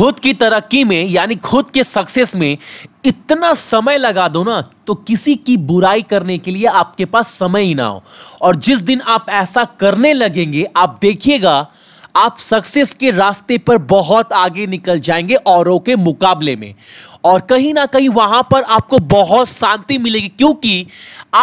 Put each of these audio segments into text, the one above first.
खुद की तरक्की में यानी खुद के सक्सेस में इतना समय लगा दो ना तो किसी की बुराई करने के लिए आपके पास समय ही ना हो और जिस दिन आप ऐसा करने लगेंगे आप देखिएगा आप सक्सेस के रास्ते पर बहुत आगे निकल जाएंगे औरों के मुकाबले में और कहीं ना कहीं वहां पर आपको बहुत शांति मिलेगी क्योंकि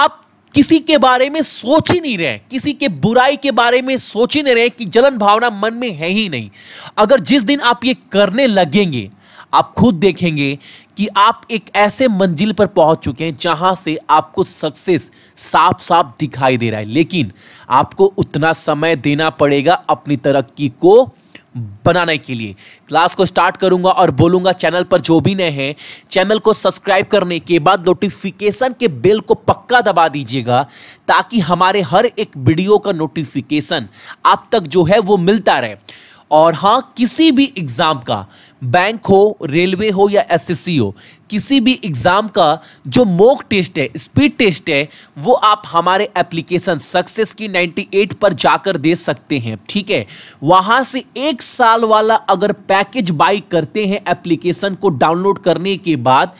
आप किसी के बारे में सोच ही नहीं रहे किसी के बुराई के बारे में सोच ही नहीं रहे कि जलन भावना मन में है ही नहीं अगर जिस दिन आप ये करने लगेंगे आप खुद देखेंगे कि आप एक ऐसे मंजिल पर पहुंच चुके हैं जहां से आपको सक्सेस साफ साफ दिखाई दे रहा है लेकिन आपको उतना समय देना पड़ेगा अपनी तरक्की को बनाने के लिए क्लास को स्टार्ट करूंगा और बोलूंगा चैनल पर जो भी नए हैं चैनल को सब्सक्राइब करने के बाद नोटिफिकेशन के बेल को पक्का दबा दीजिएगा ताकि हमारे हर एक वीडियो का नोटिफिकेशन आप तक जो है वो मिलता रहे और हाँ किसी भी एग्ज़ाम का बैंक हो रेलवे हो या एसएससी हो किसी भी एग्ज़ाम का जो मोक टेस्ट है स्पीड टेस्ट है वो आप हमारे एप्लीकेशन सक्सेस की 98 पर जाकर दे सकते हैं ठीक है वहाँ से एक साल वाला अगर पैकेज बाई करते हैं एप्लीकेशन को डाउनलोड करने के बाद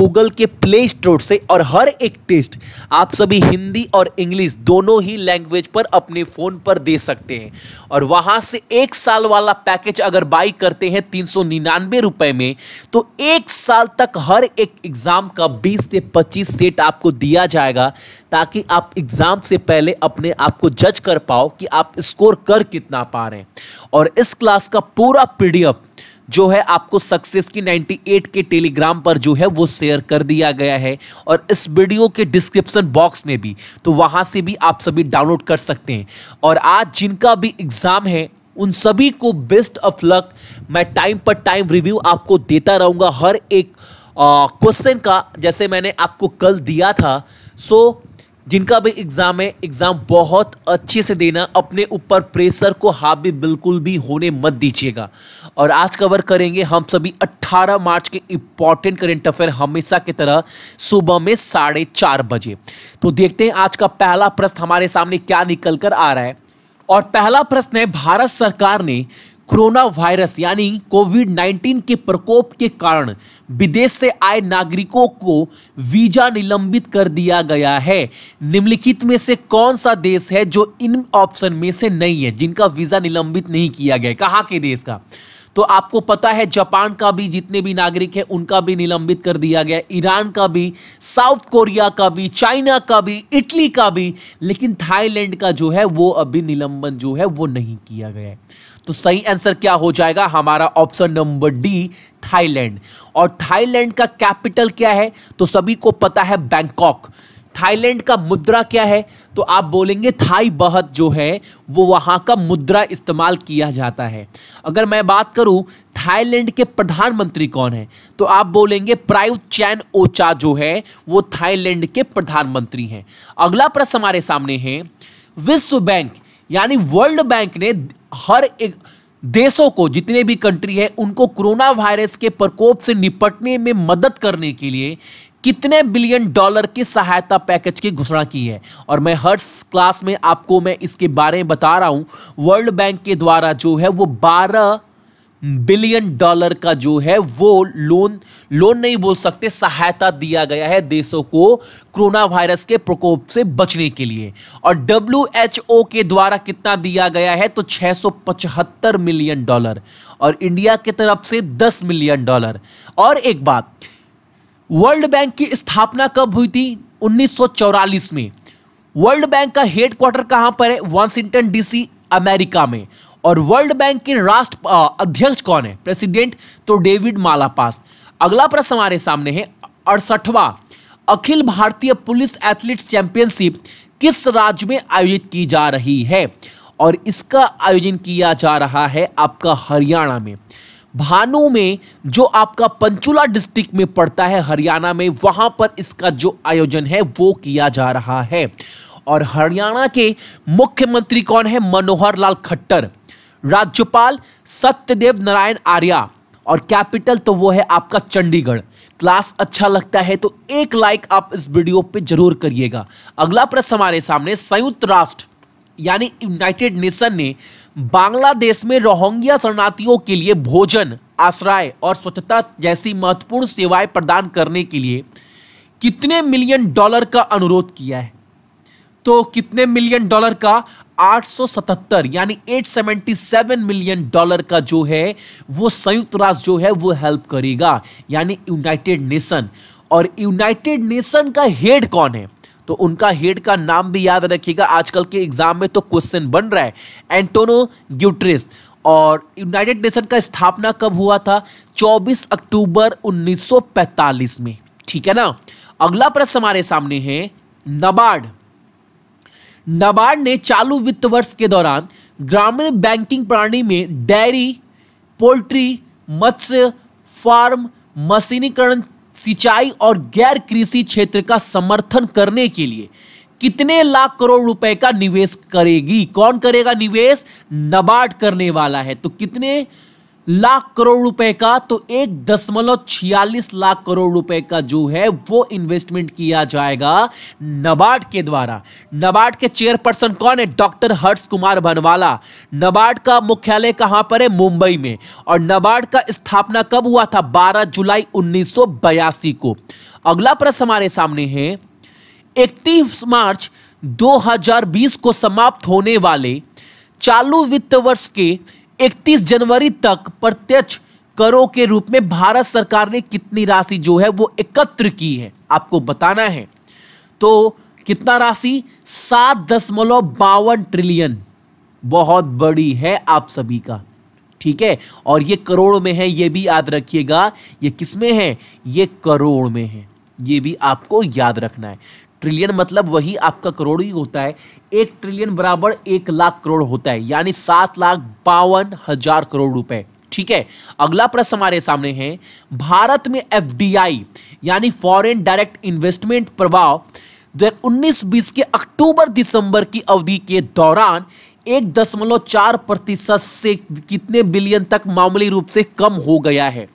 गूगल के प्ले स्टोर से और हर एक टेस्ट आप सभी हिंदी और इंग्लिश दोनों ही लैंग्वेज पर अपने फ़ोन पर दे सकते हैं और वहाँ से एक साल वाला पैकेज अगर बाई करते हैं तीन सौ में तो एक साल तक हर एक एग्ज़ाम का 20 से 25 सेट आपको दिया जाएगा ताकि आप एग्ज़ाम से पहले अपने आप को जज कर पाओ कि आप स्कोर कर कितना पा रहे हैं और इस क्लास का पूरा पीडीएफ जो है आपको सक्सेस की 98 के टेलीग्राम पर जो है वो शेयर कर दिया गया है और इस वीडियो के डिस्क्रिप्शन बॉक्स में भी तो वहाँ से भी आप सभी डाउनलोड कर सकते हैं और आज जिनका भी एग्ज़ाम है उन सभी को बेस्ट ऑफ लक मैं टाइम पर टाइम रिव्यू आपको देता रहूँगा हर एक क्वेश्चन का जैसे मैंने आपको कल दिया था सो जिनका भी एग्ज़ाम है एग्ज़ाम बहुत अच्छे से देना अपने ऊपर प्रेशर को हावी बिल्कुल भी होने मत दीजिएगा और आज कवर करेंगे हम सभी 18 मार्च के इम्पॉर्टेंट करेंट अफेयर हमेशा की तरह सुबह में साढ़े चार बजे तो देखते हैं आज का पहला प्रश्न हमारे सामने क्या निकल कर आ रहा है और पहला प्रश्न है भारत सरकार ने कोरोना वायरस यानी कोविड 19 के प्रकोप के कारण विदेश से आए नागरिकों को वीजा निलंबित कर दिया गया है निम्नलिखित में से कौन सा देश है जो इन ऑप्शन में से नहीं है जिनका वीजा निलंबित नहीं किया गया कहाँ के देश का तो आपको पता है जापान का भी जितने भी नागरिक है उनका भी निलंबित कर दिया गया ईरान का भी साउथ कोरिया का भी चाइना का भी इटली का भी लेकिन थाईलैंड का जो है वो अभी निलंबन जो है वो नहीं किया गया है तो सही आंसर क्या हो जाएगा हमारा ऑप्शन नंबर डी थाईलैंड और थाईलैंड का कैपिटल क्या है तो सभी को पता है बैंकॉक थाईलैंड का मुद्रा क्या है तो आप बोलेंगे थाई बहत जो है वो वहाँ का मुद्रा इस्तेमाल किया जाता है अगर मैं बात करूँ थाईलैंड के प्रधानमंत्री कौन है तो आप बोलेंगे प्रायु चैन ओचा जो है वो थाईलैंड के प्रधानमंत्री हैं अगला प्रश्न हमारे सामने है विश्व बैंक यानी वर्ल्ड बैंक ने हर एक देशों को जितने भी कंट्री है उनको कोरोना वायरस के प्रकोप से निपटने में मदद करने के लिए कितने बिलियन डॉलर की सहायता पैकेज की घोषणा की है और मैं हर क्लास में आपको मैं इसके बारे में बता रहा हूँ वर्ल्ड बैंक के द्वारा जो है वो बारह बिलियन डॉलर का जो है वो लोन लोन नहीं बोल सकते सहायता दिया गया है देशों को कोरोना वायरस के प्रकोप से बचने के लिए और डब्ल्यू के द्वारा कितना दिया गया है तो 675 मिलियन डॉलर और इंडिया की तरफ से 10 मिलियन डॉलर और एक बात वर्ल्ड बैंक की स्थापना कब हुई थी 1944 में वर्ल्ड बैंक का हेडक्वार्टर कहां पर है वॉशिंगटन डीसी अमेरिका में और वर्ल्ड बैंक के राष्ट्र अध्यक्ष कौन है प्रेसिडेंट तो डेविड मालापास अगला प्रश्न हमारे सामने है अड़सठवा अखिल भारतीय पुलिस एथलीट्स चैंपियनशिप किस राज्य में आयोजित की जा रही है और इसका आयोजन किया जा रहा है आपका हरियाणा में भानु में जो आपका पंचूला डिस्ट्रिक्ट में पड़ता है हरियाणा में वहां पर इसका जो आयोजन है वो किया जा रहा है और हरियाणा के मुख्यमंत्री कौन है मनोहर लाल खट्टर राज्यपाल सत्यदेव नारायण आर्या और कैपिटल तो वो है आपका चंडीगढ़ क्लास अच्छा लगता है तो एक लाइक आप इस वीडियो पे जरूर करिएगा अगला प्रश्न हमारे सामने संयुक्त राष्ट्र यानी यूनाइटेड नेशन ने बांग्लादेश में रोहिंग्या शरणार्थियों के लिए भोजन आश्रय और स्वच्छता जैसी महत्वपूर्ण सेवाएं प्रदान करने के लिए कितने मिलियन डॉलर का अनुरोध किया है तो कितने मिलियन डॉलर का 877 यानी 877 मिलियन डॉलर का जो है वो संयुक्त राष्ट्र जो है वो हेल्प करेगा यानी यूनाइटेड नेशन और यूनाइटेड नेशन का हेड कौन है तो उनका हेड का नाम भी याद रखिएगा आजकल के एग्जाम में तो क्वेश्चन बन रहा है एंटोनो ग्यूट्रेस और यूनाइटेड नेशन का स्थापना कब हुआ था 24 अक्टूबर 1945 में ठीक है ना अगला प्रश्न हमारे सामने है नबार्ड नाबार्ड ने चालू वित्त वर्ष के दौरान ग्रामीण बैंकिंग प्रणाली में डेयरी पोल्ट्री मत्स्य फार्म मशीनीकरण सिंचाई और गैर कृषि क्षेत्र का समर्थन करने के लिए कितने लाख करोड़ रुपए का निवेश करेगी कौन करेगा निवेश नबार्ड करने वाला है तो कितने लाख करोड़ रुपए का तो एक दशमलव छियालीस लाख करोड़ रुपए का जो है वो इन्वेस्टमेंट किया जाएगा नबार्ड के द्वारा नबार्ड के चेयरपर्सन कौन है डॉक्टर हर्ष कुमार बनवाला नबार्ड का मुख्यालय कहां पर है मुंबई में और नबार्ड का स्थापना कब हुआ था 12 जुलाई उन्नीस को अगला प्रश्न हमारे सामने है इकतीस मार्च दो को समाप्त होने वाले चालू वित्त वर्ष के 31 जनवरी तक प्रत्यक्ष करों के रूप में भारत सरकार ने कितनी राशि जो है वो एकत्र की है आपको बताना है तो कितना राशि सात दशमलव बावन ट्रिलियन बहुत बड़ी है आप सभी का ठीक है और ये करोड़ में है ये भी याद रखिएगा ये किस में है ये करोड़ में है ये भी आपको याद रखना है ट्रिलियन मतलब वही आपका करोड़ ही होता है एक ट्रिलियन बराबर एक लाख करोड़ होता है यानी सात लाख बावन हजार करोड़ रुपए ठीक है अगला प्रश्न हमारे सामने है भारत में एफ यानी फॉरेन डायरेक्ट इन्वेस्टमेंट प्रभाव दो हजार उन्नीस बीस के अक्टूबर दिसंबर की अवधि के दौरान एक दशमलव चार प्रतिशत से कितने बिलियन तक मामूली रूप से कम हो गया है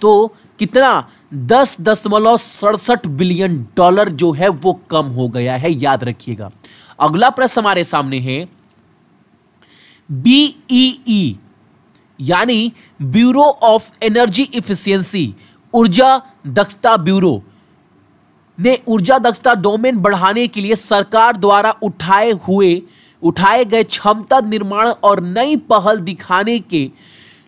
तो कितना दस दशमलव सड़सठ बिलियन डॉलर जो है वो कम हो गया है याद रखिएगा अगला प्रश्न हमारे सामने है बीईई e e, यानी ब्यूरो ऑफ एनर्जी इफिशियंसी ऊर्जा दक्षता ब्यूरो ने ऊर्जा दक्षता डोमेन बढ़ाने के लिए सरकार द्वारा उठाए हुए उठाए गए क्षमता निर्माण और नई पहल दिखाने के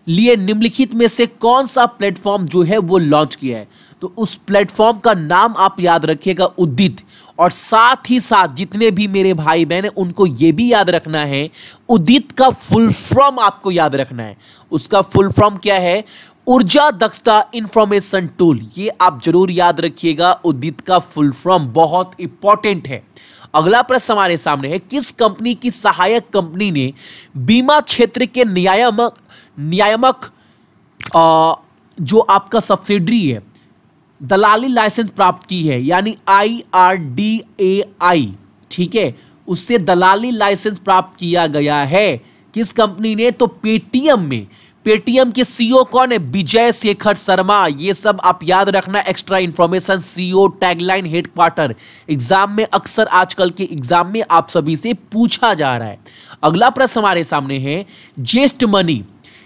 लिए निम्नलिखित में से कौन सा प्लेटफॉर्म जो है वो लॉन्च किया है तो उस प्लेटफॉर्म का नाम आप याद रखिएगा उदित और साथ ही साथ जितने भी मेरे भाई बहन हैं उनको ये भी याद रखना है उदित का फुल फॉर्म आपको याद रखना है उसका फुल फॉर्म क्या है ऊर्जा दक्षता इंफॉर्मेशन टूल ये आप जरूर याद रखिएगा उदित का फुल फॉर्म बहुत इंपॉर्टेंट है अगला प्रश्न हमारे सामने है किस कंपनी की सहायक कंपनी ने बीमा क्षेत्र के नियामक नियामक जो आपका सब्सिडरी है दलाली लाइसेंस प्राप्त की है यानी आई आर डी ए आई ठीक है उससे दलाली लाइसेंस प्राप्त किया गया है किस कंपनी ने तो पेटीएम में पेटीएम के सीईओ e कौन है विजय शेखर शर्मा ये सब आप याद रखना extra information CEO tagline headquarter exam में अक्सर आजकल के एग्जाम में आप सभी से पूछा जा रहा है अगला प्रश्न हमारे सामने है जेस्ट मनी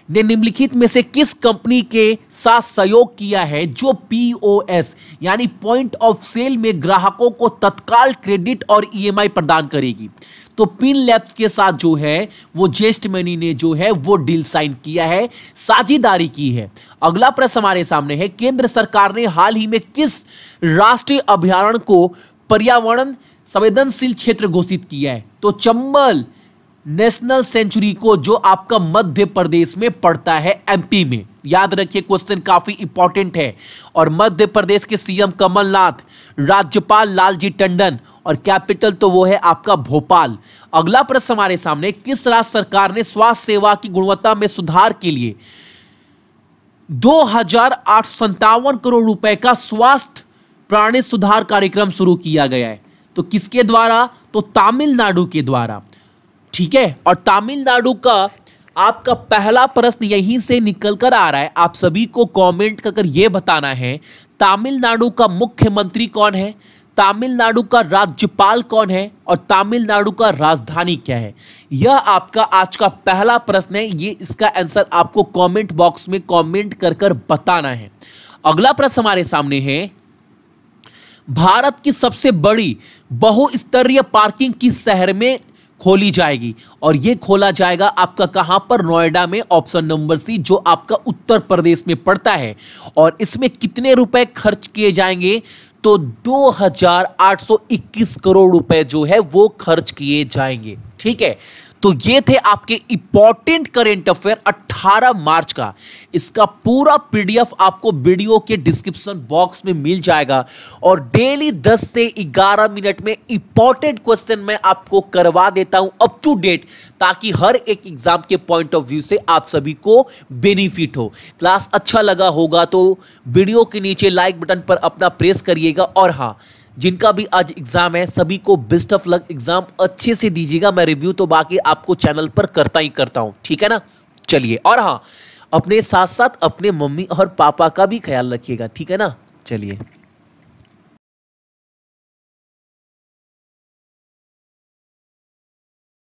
ने निम्नलिखित में से किस कंपनी के साथ सहयोग किया है जो पीओएस यानी पॉइंट ऑफ सेल में ग्राहकों को तत्काल क्रेडिट और ईएमआई e प्रदान करेगी तो पिन लैब्स के साथ जो है वो जेस्ट मनी ने जो है वो डील साइन किया है साझेदारी की है अगला प्रश्न हमारे सामने है केंद्र सरकार ने हाल ही में किस राष्ट्रीय अभ्यारण को पर्यावरण संवेदनशील क्षेत्र घोषित किया है तो चंबल नेशनल सेंचुरी को जो आपका मध्य प्रदेश में पड़ता है एमपी में याद रखिए क्वेश्चन काफी इंपॉर्टेंट है और मध्य प्रदेश के सीएम कमलनाथ राज्यपाल लालजी टंडन और कैपिटल तो वो है आपका भोपाल अगला प्रश्न हमारे सामने किस राज्य सरकार ने स्वास्थ्य सेवा की गुणवत्ता में सुधार के लिए दो करोड़ रुपए का स्वास्थ्य प्राणी सुधार कार्यक्रम शुरू किया गया है तो किसके द्वारा तो तमिलनाडु के द्वारा ठीक है और तमिलनाडु का आपका पहला प्रश्न यहीं से निकल कर आ रहा है आप सभी को कमेंट कर ये बताना है तमिलनाडु का मुख्यमंत्री कौन है तमिलनाडु का राज्यपाल कौन है और तमिलनाडु का राजधानी क्या है यह आपका आज का पहला प्रश्न है ये इसका आंसर आपको कमेंट बॉक्स में कमेंट कर कर बताना है अगला प्रश्न हमारे सामने है भारत की सबसे बड़ी बहुस्तरीय पार्किंग किस शहर में खोली जाएगी और ये खोला जाएगा आपका कहां पर नोएडा में ऑप्शन नंबर सी जो आपका उत्तर प्रदेश में पड़ता है और इसमें कितने रुपए खर्च किए जाएंगे तो 2821 करोड़ रुपए जो है वो खर्च किए जाएंगे ठीक है तो ये थे आपके इंपॉर्टेंट करेंट अफेयर 18 मार्च का इसका पूरा पीडीएफ आपको वीडियो के डिस्क्रिप्शन बॉक्स में मिल जाएगा और डेली 10 से 11 मिनट में इंपॉर्टेंट क्वेश्चन मैं आपको करवा देता हूं अप टू डेट ताकि हर एक एग्जाम के पॉइंट ऑफ व्यू से आप सभी को बेनिफिट हो क्लास अच्छा लगा होगा तो वीडियो के नीचे लाइक बटन पर अपना प्रेस करिएगा और हाँ जिनका भी आज एग्ज़ाम है सभी को बेस्ट ऑफ लक एग्ज़ाम अच्छे से दीजिएगा मैं रिव्यू तो बाकी आपको चैनल पर करता ही करता हूँ ठीक है ना चलिए और हाँ अपने साथ साथ अपने मम्मी और पापा का भी ख्याल रखिएगा ठीक है ना चलिए